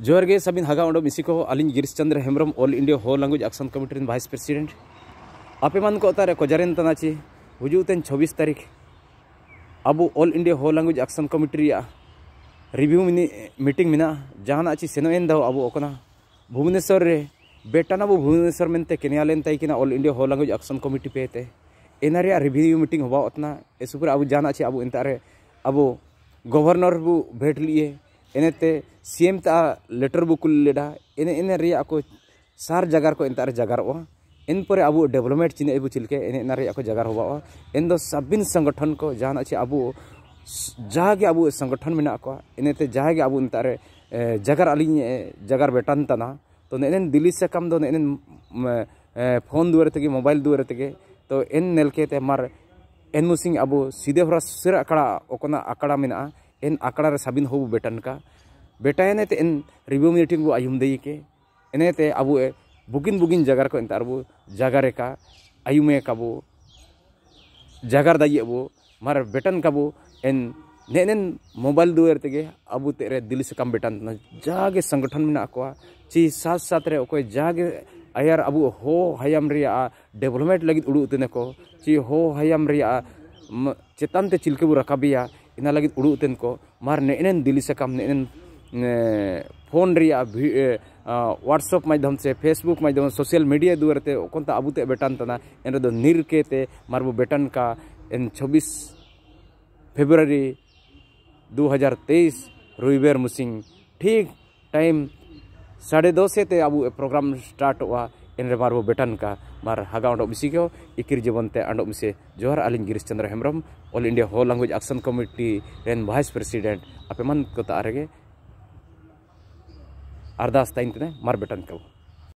जोर के सभी हगा उडो मिसी को अली Girish Chandra Hembram all India Ho language action committee vice president आपे को अतारे कोजारेन तना चे हजूतें छब्बीस तारीख अब all India Ho language action committee review meeting मे जहाँ चे सेनोन अब भुवनेश्वर रे बेटाना बो भुवनेश्वर मनते कैनियालेन तईकिन all India Ho language action committee पेते एना रिव्यू मीटिंग हवाओतना इस पर अब जहाँ चे अब इनता अब गवर्नर बो भेट लीए ᱤᱱᱟᱹᱛᱮ सीएम ᱮᱢ लेटर ᱞᱮᱴᱟᱨ ᱵᱩᱠ ᱞᱮᱫᱟ ᱤᱱᱟᱹ ᱤᱱᱟᱹ को सार जगार को ᱠᱚ ᱮᱱᱛᱟᱨ ᱡᱟᱜᱟᱨᱚᱜᱼᱟ इन पर अब डेवलपमेंट चिन्ह अब चिलके इन को जगार हवा इन सबिन संगठन को जहाँ चे अब जहाँ अब संगठन मेना को इनते जहाँ अब नितारे जगार अली जगार बेटान तना तो इन दिल्ली से कम दो इन फोन दुआर तक मोबाइल दुआर तक तो इन नलके मार एनमुसिंग अब सीधे हरा सिर अकड़ा अकड़ा मेना इन आकड़ा साबिन हो बेटन का बेटायने ते इन रिव्यू मीटिंग बु आयुम दई के इने ते अब बुगिन बुगिन जगार को इंतार बो जगारे का आयुमे का बो जगार दाई बु मार बेटन का बो इन ने ने मोबाइल दुआर तेगे अब तेरे दिल से कम बेटन जागे संगठन में को ची साथ साथ रे ओके जागे आयार अब हो हयाम डेवलपमेंट लगी उड़ू उतने को ची हो हयाम ᱪᱮᱛᱟᱱᱛᱮ चिल्के ᱨᱟᱠᱟᱵᱮᱭᱟ ᱤᱱᱟ ᱞᱟᱹᱜᱤᱫ उड़ूतन को मार ᱢᱟᱨ दिल्ली सकाम ᱥᱟᱠᱟᱢ फोन व्हाट्सअप माध्यम से फेसबुक माध्यम से सोशल मीडिया द्वारा अब तक बेटान तना एन मार बो बेटन का इन छब्बीस फेब्रुवरी तेईस रविवार मुसिंग ठीक टाइम साढ़े दो से ते अब प्रोग्राम स्टार्ट हुआ इन मार वो बेटन का मार हगा उडो मिसी क्यों इकिर जीवन ते अंडो मिसे जोहर अली Girish Chandra Hembram all India Ho language action committee रेन वाइस प्रेसिडेंट अपेमन को तारगे अरदास मार बेटन का